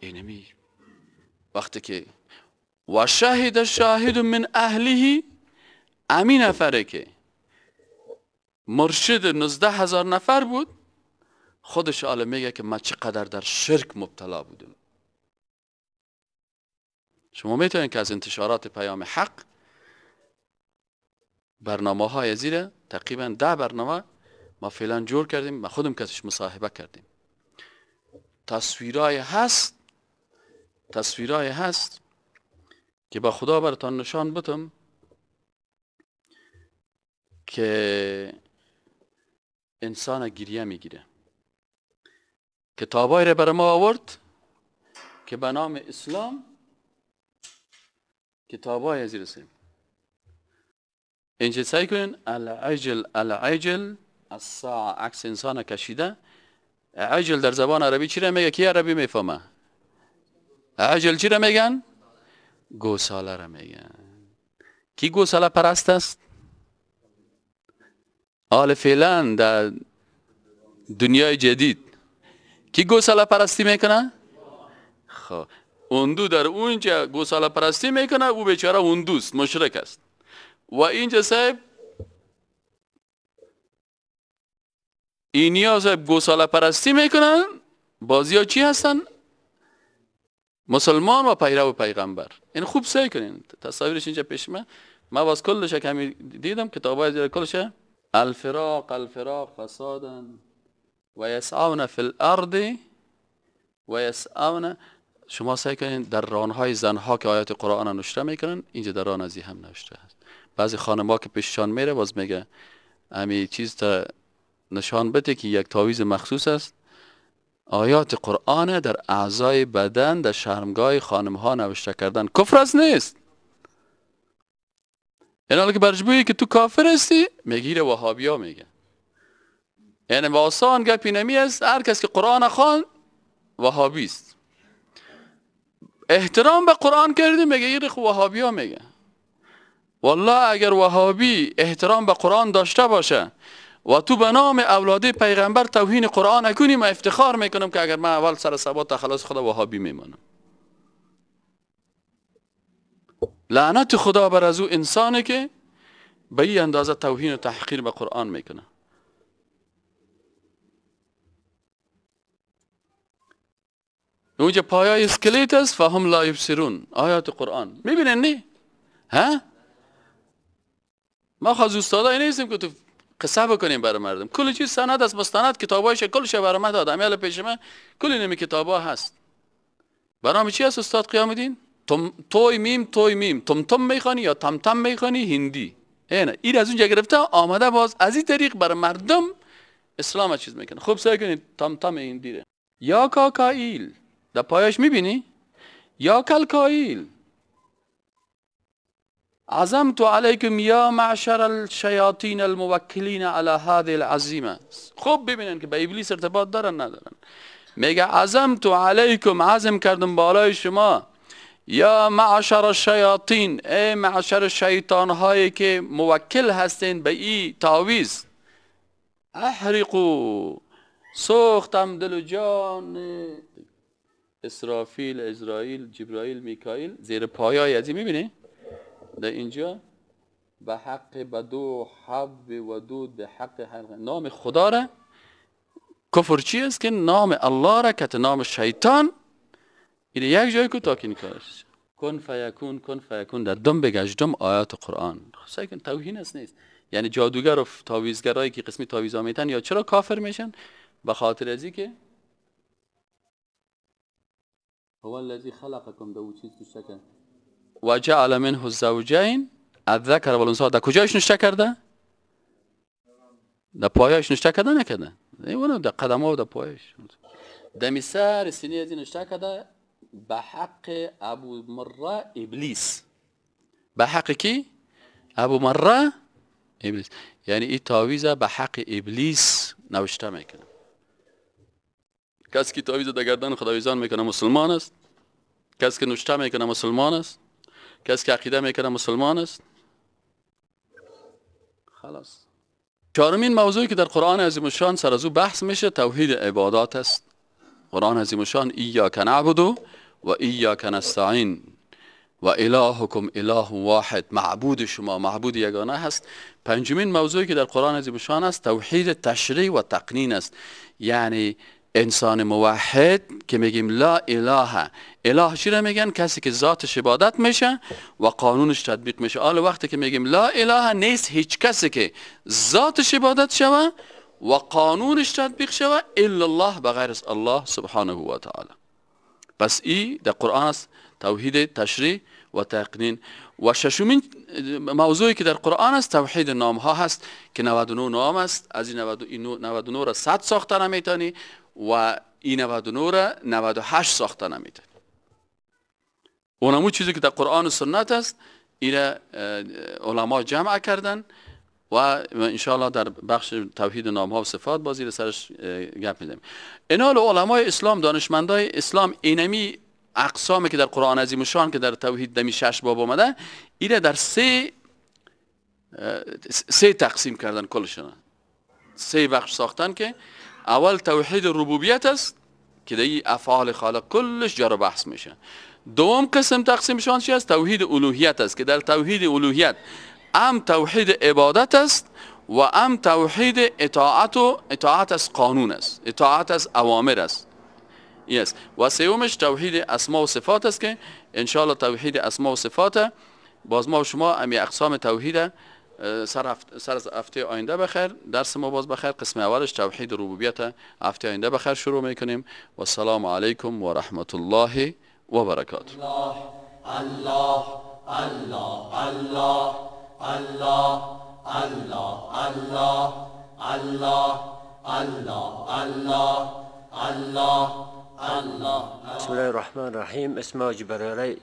اینمی وقتی که و شهد شاهد من اهله امی نفره که مرشد نزده هزار نفر بود خودش آله میگه که من چقدر در شرک مبتلا بودم شما میتونید که از انتشارات پیام حق برنامه های زیر تقریبا ده برنامه ما فعلا جور کردیم ما خودم کسیش مصاحبه کردیم تصویرای هست تصویرای هست که با خدا برتان نشان بدم که انسان گریه میگیره کتابای را بر ما آورد که به نام اسلام کتاب های زیر سیم اینجا سعی کنین العجل الساعه عکس انسان کشیده عجل در زبان عربی چی را میگه کی عربی میفهمه عجل چی را میگن گوساله را میگن کی گوساله پرست است حال فعلا در دنیای جدید کی گوساله پرستی میکنه خب هندو در اونجا گوساله پرستی میکنه او بیچاره هندوست مشرک است و اینجا صاحب اینیا صاحب گوساله پرستی میکنن بازی ها چی هستن مسلمان و پیرو پیغمبر این خوب سعی کنین تصاویرش اینجا پیش من ما واس کلش کمی دیدم های زیر کلش الفراق الفراق فسادن و یسعون فی الارض و یسعون شما سعی کنید در رانهای زنها که آیات قرآن نشته میکنن اینجا در ران از هم نوشته هست بعضی خانما که پیششان میره باز میگه امی چیز تا نشان بده که یک تاویز مخصوص است آیات قرآن در اعضای بدن در شرمگاه خانم ها نوشته کردن کفر از نیست یعنی این که برجبویی که تو کافر هستی میگیره وهابیا میگه یعنی واسان آسان گپی نمی است هر کس که قرآن خوان وهابی است احترام به قرآن کردیم میگه این رخ وهابی ها میگه والله اگر وهابی احترام به قرآن داشته باشه و تو به نام اولاد پیغمبر توهین قرآن نکنی من افتخار میکنم که اگر من اول سر سبا تخلص خدا وهابی میمانم لعنت خدا بر از او انسانه که به این اندازه توهین و تحقیر به قرآن میکنه اونجا پایای اسکلیت است فهم لا یبصرون آیات قرآن میبینن نی ها ما خواهد این نیستیم که تو قصه بکنیم برای مردم کل چیز سند است مستند کل کلش برای مردم داد امیال پیش من کلی نمی کتابا هست برام چی است استاد قیام دین توی میم توی میم تم تم میخوانی یا تم تم میخوانی هندی اینه این از اونجا گرفته آمده باز از این طریق برای مردم اسلام چیز میکنه خوب سعی کنید تم تم هندی یا یا کا در پایش میبینی یا کلکایل تو علیکم یا معشر الشیاطین الموکلین علی هذه العظیمه خب ببینن که به ابلیس ارتباط دارن ندارن میگه تو علیکم عزم کردم بالای شما یا معشر الشیاطین ای معشر شیطان هایی که موکل هستین به ای تاویز احرقو سوختم دل جان اسرافیل اسرائیل، جبرائیل میکائیل زیر پایه ازی میبینی در اینجا به حق بدو حب ودود به حق حق نام خدا را کفر است که نام الله را که نام شیطان این یک جای کو تاکین کارش کن فیکون کن فیکون در دم بگش دم آیات قرآن خصوصا که توهین است نیست یعنی جادوگر و تاویزگرایی که قسمی تاویز میتن یا چرا کافر میشن به خاطر ازی که هو الذي خلقكم دوچیز شکن و جعل منه الزوجين الذكر والانثى ده کجاش نشته کرده ده پایش نشته کرده نکرده اونو ده قدم و ده پایش إيه، ده مثال سینه دي نشته کرده به حق ابو مره ابلیس به حق کی ابو مره ابلیس یعنی يعني این إيه تاویزه به حق ابلیس نوشته میکنه کسی که تاویز در گردن خداویزان میکنه مسلمان است کسی که نشته میکنه مسلمان است کسی که عقیده میکنه مسلمان است خلاص چهارمین موضوعی که در قرآن عظیم الشان سر از او بحث میشه توحید عبادات است قرآن عظیم الشان ایاک نعبد و ایاک نستعین و الهکم اله واحد معبود شما معبود یگانه هست پنجمین موضوعی که در قرآن عظیم الشان است توحید تشریع و تقنین است یعنی انسان موحد که میگیم لا اله اله چی میگن کسی که ذاتش عبادت میشه و قانونش تطبیق میشه حالا وقتی که میگیم لا اله نیست هیچ کسی که ذاتش عبادت شوه و قانونش تطبیق شوه الا الله بغیر از الله سبحانه و تعالی پس ای در قرآن است توحید تشریع و تقنین و ششمین موضوعی که در قرآن است توحید نام ها هست که 99 نام است از این 99 را 100 ساختن نمیتونی و این 99 را 98 ساخته نمیده اونمو چیزی که در قرآن و سنت است ایره علما جمع کردن و انشاءالله در بخش توحید نام ها و صفات بازی سرش گپ میزنیم انال علمای اسلام دانشمندای اسلام اینمی اقسامی که در قرآن عظیم شان که در توحید دمی شش باب آمده ایره در سه سه تقسیم کردن کلشان سه بخش ساختن که اول توحید ربوبیت است که افعال خالق کلش جار بحث میشه دوم قسم تقسیمشان چی است توحید الوهیت است که در توحید الوهیت ام توحید عبادت است و ام توحید اطاعت و اطاعت از قانون است اطاعت از اوامر است yes. و سومش توحید اسما و صفات است که انشاءالله توحید اسما و صفات باز ما شما امی اقسام توحید سر, از هفته آینده بخیر درس ما باز بخیر قسم اولش توحید ربوبیت هفته آینده بخیر شروع میکنیم و سلام علیکم و رحمت الله و برکات الله الله الله الله الله الله الله الله الله الله الله بسم الله الرحمن الرحیم اسم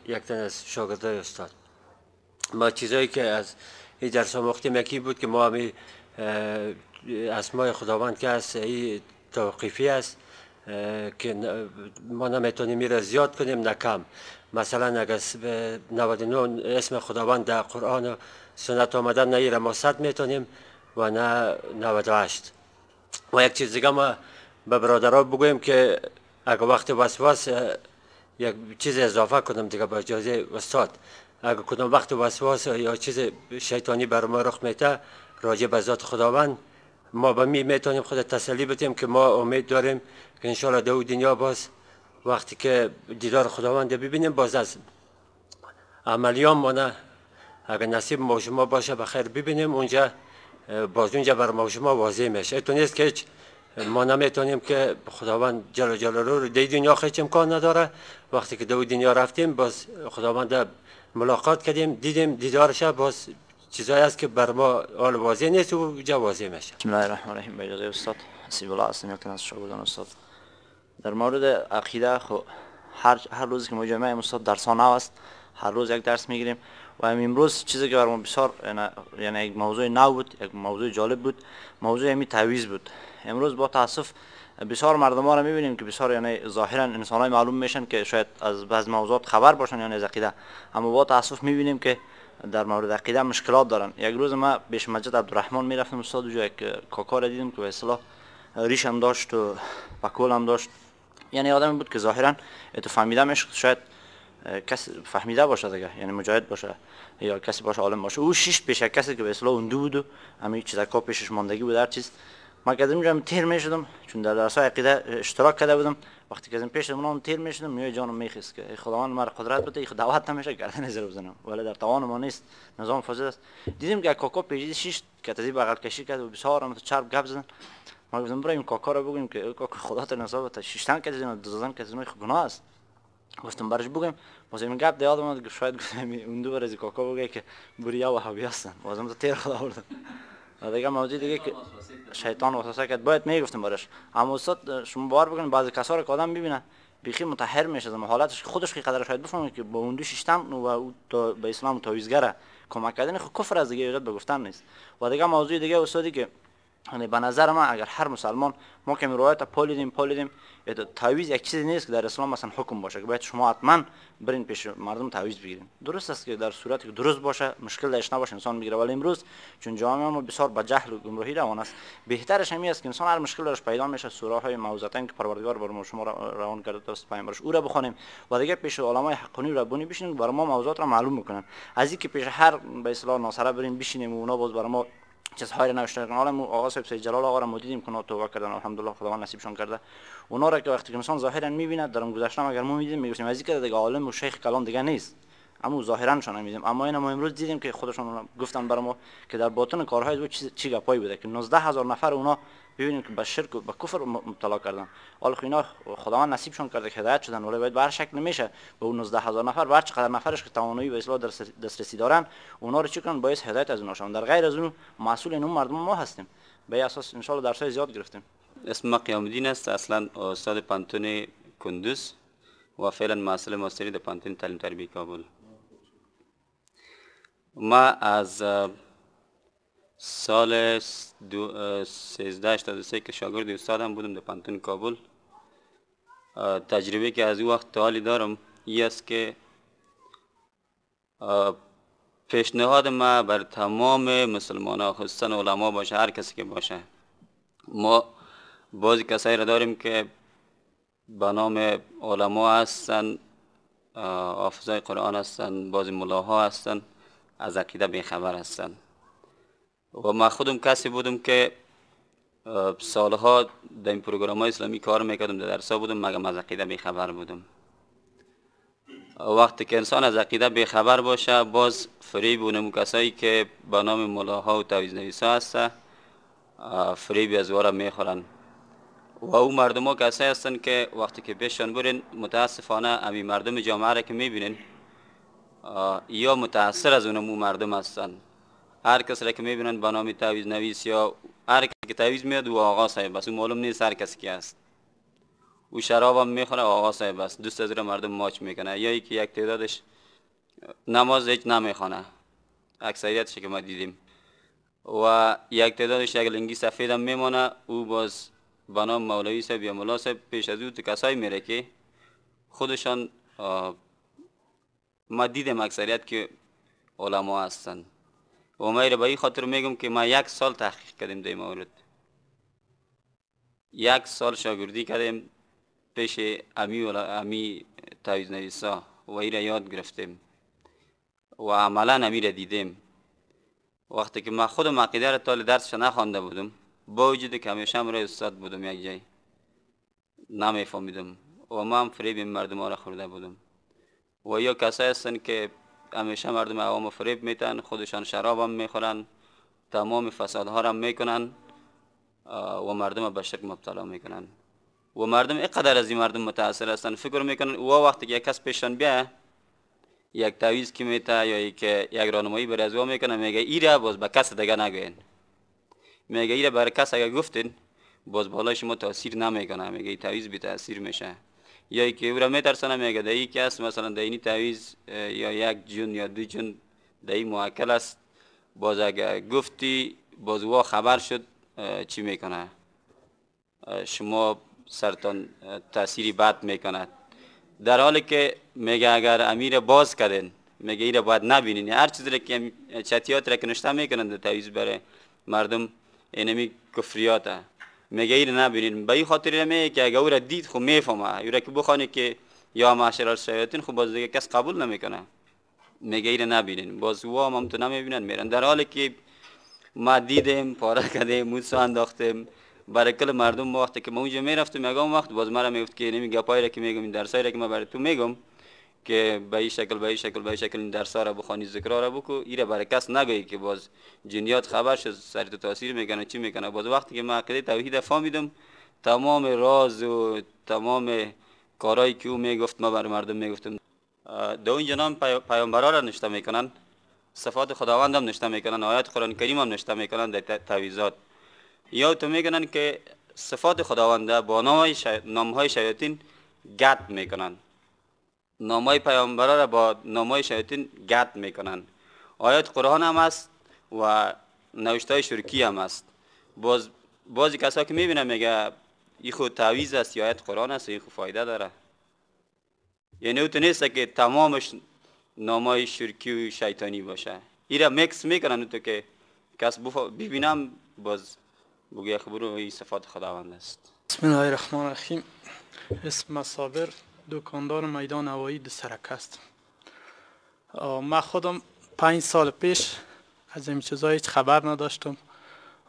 یک تن از استاد ما چیزایی که از این در وقتی مکی بود که ما همی اسمای خداوند که هست این توقیفی است که ما نمیتونیم میره زیاد کنیم نه کم مثلا اگر 99 اسم خداوند در قرآن و سنت آمدن نه ایره ما صد میتونیم و نه 98 و یک چیز دیگه ما به برادرها بگویم که اگر وقت وسواس یک چیز اضافه کنم دیگه با اجازه استاد اگر کدام وقت وسواس یا چیز شیطانی بر ما رخ میته راجع به ذات خداوند ما به می میتونیم خود تسلی بدیم که ما امید داریم که انشالله دو دنیا باز وقتی که دیدار خداوند ببینیم باز از عملیان نه اگر نصیب ما شما باشه بخیر ببینیم اونجا باز اونجا بر ما شما واضح میشه تو نیست که ما نمیتونیم که خداوند جل جلاله رو دی دنیا خیلی امکان نداره وقتی که دو دنیا رفتیم باز خداوند ملاقات کردیم دیدیم دیدارش باز چیزایی است که بر ما حال واضح نیست و جا واضح میشه بسم الله الرحمن الرحیم به اجازه استاد حسیب الله اسلامی یکتن از شاگردان استاد در مورد عقیده خو خب، هر هر روزی که ما جامعه استاد نو است هر روز یک درس میگیریم و امروز چیزی که بر ما بسیار یعنی،, یعنی یک موضوع نو بود یک موضوع جالب بود موضوع همی تعویز بود امروز با تاسف بسیار مردم ها را میبینیم که بسیار یعنی ظاهرا انسان های معلوم میشن که شاید از بعض موضوعات خبر باشن یعنی از عقیده اما با تاسف میبینیم که در مورد عقیده مشکلات دارن یک روز ما بهش مسجد عبدالرحمن میرفتم استاد اونجا یک کاکا را دیدیم که به اصطلاح ریش هم داشت و پکول هم داشت یعنی آدمی بود که ظاهرا تو شاید کسی فهمیده باشه دیگه یعنی مجاهد باشه یا کسی باشه عالم باشه او شش پیش کسی که به اصطلاح اون بود همین چیزا پیشش ماندگی بود هر چیز ما مکه جام تیر میشدم چون در درس عقیده اشتراک کرده بودم وقتی که از من پیش تیر میشدم میوه جانم میخیس که خداوند مرا قدرت بده خدا دعوت نمیشه گردن زیر بزنم ولی در توان ما نیست نظام فاسد است دیدیم که کاکا پیجی شیش که تازه بغل کشی کرد و بسارم تو چرب گپ زدن ما گفتم این کاکا را بگویم که کاکا خدا تو نصاب تا شش تن که دیدن دزدن که اینا گناه است گفتم برش بگم واسه این گپ یادم اومد شاید گفتم اون دو بار از کاکا بگه که بوریا و واسه تو تیر خدا و دیگه موضوع دیگه که شیطان وسوسه کرد باید میگفتیم برش اما استاد شما باور بکنید بعضی کسا رو که آدم میبینه بیخی متحر میشه اما حالتش خودش که قدر شاید بفهمه که با اون دو ششتم و او تا به اسلام تعویزگره کمک کردن خود کفر از دیگه به گفتن نیست و دیگه موضوع دیگه استادی که یعنی به نظر ما اگر هر مسلمان ما که روایت پولیدیم پالیدیم تعویض یک چیزی نیست که در اسلام مثلا حکم باشه که باید شما حتما برین پیش مردم تعویض بگیرین درست است که در صورتی که درست باشه مشکل داشته نباشه انسان میگیره ولی امروز چون جامعه ما بسیار با جهل و گمراهی روان است بهترش همین است که انسان هر مشکل درش پیدا میشه سوره های موعظتین که پروردگار بر ما شما روان کرده است پیامبرش او را بخونیم و دیگه پیش علمای حقانی ربانی بشینیم بر ما موضوعات را معلوم میکنن از اینکه پیش هر به اصطلاح ناصره برین بشینیم و اونا باز بر ما های نوشته شنیدن عالم آقا صاحب سید جلال آقا را ما دیدیم که توبه کردن الحمدلله خداوند نصیبشان کرده اونا را که وقتی که انسان ظاهرا میبینه درم گذشته اگر ما میدیدیم میگفتیم از اینکه دیگه عالم و شیخ کلام دیگه نیست اما ظاهرا شون میدیم اما اینا ما امروز دیدیم که خودشان گفتن برای ما که در باطن کارهای او چی, چی گپایی بوده که 19000 نفر اونا ببینیم که به شرک و به کفر مبتلا کردن خدا اینا خداوند نصیبشون کرده که هدایت شدن ولی باید به هر نمیشه به اون 19 هزار نفر بر چقدر نفرش که توانایی به دسترسی دارن اونا رو چیکن باعث هدایت از اونا شدن در غیر از اون مسئول مردم ما هستیم به اساس ان درس زیاد گرفتیم اسم ما قیام الدین است اصلا استاد پانتون کندوز و فعلا مسئول ماستری در پانتون تعلیم تربیه کابل ما از سال 1383 که شاگرد استادم بودم در پانتون کابل تجربه که از این وقت تا دارم ای است که پیشنهاد ما بر تمام مسلمان ها خصوصا علما باشه هر کسی که باشه ما بازی کسایی را داریم که به نام علما هستن حافظای قرآن هستن بازی ملاها هستن از عقیده بیخبر هستن و ما خودم کسی بودم که سالها در این پروگرام های اسلامی کار میکردم در درس بودم مگم از عقیده بیخبر بودم وقتی که انسان از عقیده بیخبر باشه باز فریب کسایی که به نام ملاها و تویز نویسا هسته فریب از واره میخورن و او مردم ها کسایی هستن که وقتی که بهشان برین متاسفانه امی مردم جامعه را که میبینین یا متاثر از اونم مردم هستن هر کس را که میبینند به نام تعویز نویس یا هر کسی که تعویز میاد او آقا صاحب است او معلوم نیست هر کسی که است او شراب هم میخوره آقا صاحب است دوست از مردم ماچ میکنه یا که یک تعدادش نماز هیچ نمیخونه اکثریتش که ما دیدیم و یک تعدادش یک لنگی سفید هم میمانه او باز به نام مولوی صاحب یا مولا صاحب پیش از او تو کسایی میره که خودشان ما دیدیم اکثریت که علما هستند و من به این خاطر میگم که ما یک سال تحقیق کردیم در مورد یک سال شاگردی کردیم پیش امی, امی تاویز نویسا و ای را یاد گرفتیم و عملا امی را دیدیم وقتی که ما خودم عقیده را تال درسش نخوانده بودم با وجود که همیشه هم را استاد بودم یک جای نمیفهمیدم و من فریب مردم را خورده بودم و یا کسایی هستند که همیشه مردم عوام فریب میتن خودشان شراب هم میخورن تمام ها را میکنن و مردم به شک مبتلا میکنن و مردم اینقدر از این مردم متاثر هستن فکر میکنن او وقتی که یک کس پیشان بیا یک تعویز که میتا یا که یک راهنمایی برای از میکنه میگه ایرا باز به کس دیگه نگوین میگه ایرا برای کس اگه گفتین باز بالای شما تاثیر نمیکنه میگه تعویز بی تاثیر میشه یا که او را سنه میگه دایی مثلا دایی نی تعویز یا یک جون یا دو جون دایی معاکل است باز اگه گفتی باز وا خبر شد چی میکنه شما سرتان تاثیری بد میکند در حالی که میگه اگر امیر باز کردن میگه ایره باید نبینین هر چیز را که چتیات را که نشته میکنند تعویز برای مردم اینمی کفریات هست میگه این نبینین به این خاطر که اگه او را دید خو خب میفهمه او را که بخوانی که یا معاشر الشیاطین خو خب باز دیگه کس قبول نمیکنه میگه این نبینین باز او هم, هم تو نمیبینن میرن در حالی که ما دیدیم پاره کردیم موسو انداختیم برای کل مردم وقتی که ما اونجا میرفتم میگم وقت باز مرا میگفت که نمی را که میگم این درسایی را که ما برای تو میگم که به این شکل به این شکل به این شکل درس را بخوانی ذکر را بکو ایره برای کس نگویی که باز جنیات خبر شد سر تو تاثیر میکنه چی میکنه باز وقتی که من توحید فهمیدم تمام راز و تمام کارایی که او میگفت ما بر مردم میگفتم دو اونجا نام پی... پیامبرا را نشته میکنن صفات خداوند هم نشته میکنن آیات قرآن کریم هم نشته میکنن در تعویزات یا تو میگنن که صفات خداوند با های شیاطین گد میکنن نامای پیامبر را با نامای شیاطین گرد میکنند آیات قرآن هم است و نوشته های شرکی هم است باز بعضی کسا که میبینه میگه این خود تعویز است یا آیت قرآن است این خود فایده داره یعنی او تو نیست که تمامش نامای شرکی و شیطانی باشه را مکس میکنن تو که کس ببینم باز بگه خبرو این صفات خداوند است بسم الله الرحمن الرحیم اسم صابر دکاندار میدان هوایی دو سرک است من خودم پنج سال پیش از این چیزا هیچ خبر نداشتم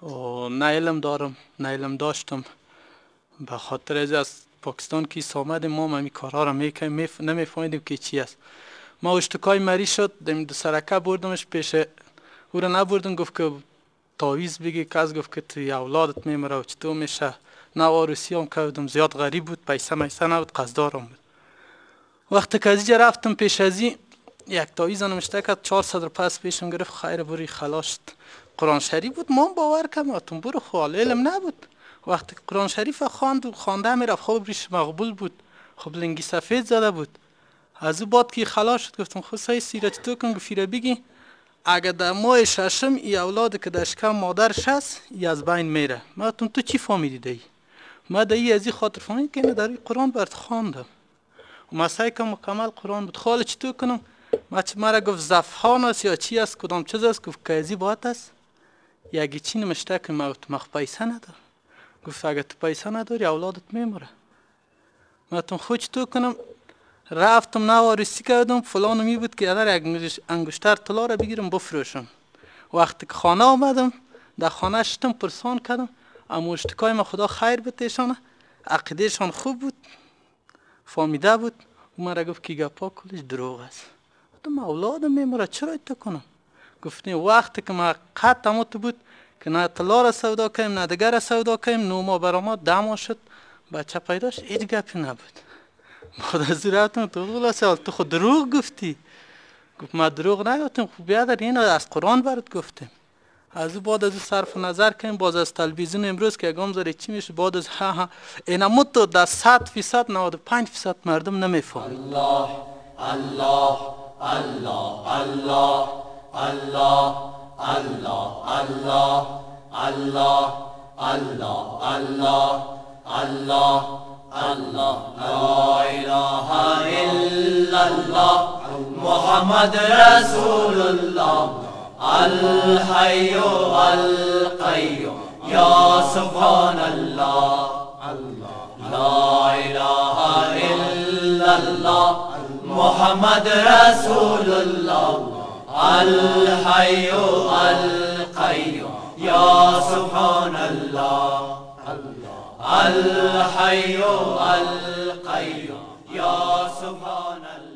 و نه علم دارم نه علم داشتم به خاطر از پاکستان که سامد ما همی کارها را میکنیم میف... نمیفهمیدیم که چی است ما اشتکای مری شد دم دو سرکه بردمش پیش او را نبردم گفت که تاویز بگی کس گفت که توی اولادت میمره و چطور میشه نه آروسی هم که زیاد غریب بود پیسه میسه نبود قصدارم بود وقتی که از پیش ازی یک یک زنم اشته کرد چهار صدر پس پیشم گرفت خیر بری خلاشت قرآن شریف بود ما باور کم اتون برو خوال علم نبود وقتی قرآن شریف خواند و خوانده میرفت خوب ریش مقبول بود خب لنگی سفید زده بود از او باد که خلاص شد گفتم خو سای سیره چطور کن گفیره بگی اگر در ماه ششم ای اولاد که در مادر مادرش هست ای از بین میره ما تو چی فهمیدی دی ما دایی از خاطر فهمید که در قرآن برد خواندم ما که مکمل قرآن بود خاله تو کنم مچ مرا گفت زفحان است یا چی است کدام چیز است گفت کازی بات است یکی چی نمشته که مخ پیسه ندارم گفت اگر تو پیسه نداری اولادت میمره من تون خود تو کنم رفتم نوارسی کردم فلان می بود که یادر یک انگشتر طلا را بگیرم بفروشم وقتی که خانه آمدم در خانه شدم پرسان کردم اما اشتکای ما خدا خیر بتیشانه عقیدهشان خوب بود فهمیده بود من مرا گفت که گپا کلش دروغ است گفتم اولادم میمره چرا ایتا کنم گفتیم وقتی که ما قد بود که نه طلا را سودا کنیم نه دیگر را سودا کنیم نوما برا ما دما شد بچه پیداش هیچ گپی نبود بعد از رفتم تو خلاصه تو خود دروغ گفتی گفت ما دروغ نگفتیم خوبی بیادر این از قرآن برات گفتیم از بعد از صرف نظر کنیم باز از تلویزیون امروز که گام زاره چی میشه بعد از ها ها اینمو متو در صد فیصد پنج فیصد مردم نمیفهم الله الله الله الله الله الله الله الله الله لا اله الله محمد رسول الله الحي القيوم يا سبحان الله لا إله إلا الله محمد رسول الله الحي القيوم يا سبحان الله الحي القيوم يا سبحان الله